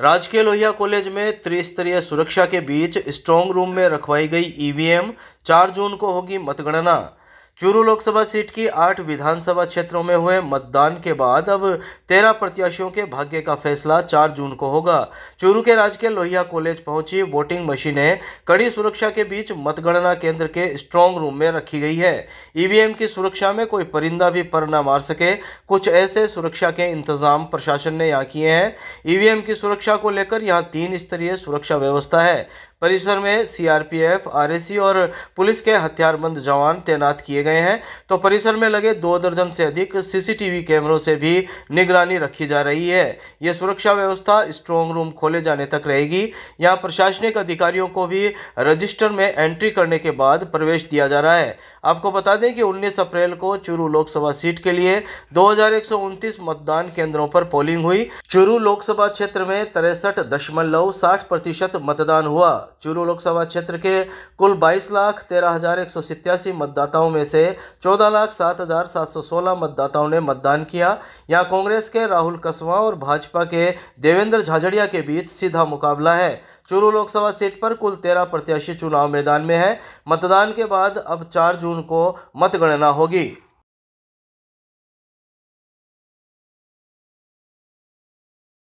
राजकीय लोहिया कॉलेज में त्रिस्तरीय सुरक्षा के बीच स्ट्रांग रूम में रखवाई गई ईवीएम 4 जून को होगी मतगणना चूरू लोकसभा सीट की आठ विधानसभा क्षेत्रों में हुए मतदान के बाद अब तेरह प्रत्याशियों के भाग्य का फैसला चार जून को होगा चूरू के राजकीय लोहिया कॉलेज पहुंची वोटिंग मशीनें कड़ी सुरक्षा के बीच मतगणना केंद्र के स्ट्रांग रूम में रखी गई है ईवीएम की सुरक्षा में कोई परिंदा भी पर ना मार सके कुछ ऐसे सुरक्षा के इंतजाम प्रशासन ने यहाँ किए हैं ईवीएम की सुरक्षा को लेकर यहाँ तीन स्तरीय सुरक्षा व्यवस्था है परिसर में सीआरपीएफ आरएसी और पुलिस के हथियारबंद जवान तैनात किए गए हैं तो परिसर में लगे दो दर्जन से अधिक सीसीटीवी कैमरों से भी निगरानी रखी जा रही है ये सुरक्षा व्यवस्था स्ट्रॉन्ग रूम खोले जाने तक रहेगी यहाँ प्रशासनिक अधिकारियों को भी रजिस्टर में एंट्री करने के बाद प्रवेश दिया जा रहा है आपको बता दें कि 19 अप्रैल को चुरू लोकसभा सीट के लिए दो मतदान केंद्रों पर पोलिंग हुई चुरू लोकसभा क्षेत्र में तिरसठ दशमलव साठ प्रतिशत मतदान हुआ चुरू लोकसभा क्षेत्र के कुल बाईस लाख तेरह हजार एक सौ मतदाताओं में से चौदह लाख सात हजार सात सौ सोलह मतदाताओं ने मतदान किया यहाँ कांग्रेस के राहुल कसवा और भाजपा के देवेंद्र झाझड़िया के बीच सीधा मुकाबला है चूरू लोकसभा सीट पर कुल तेरह प्रत्याशी चुनाव मैदान में हैं मतदान के बाद अब चार जून को मतगणना होगी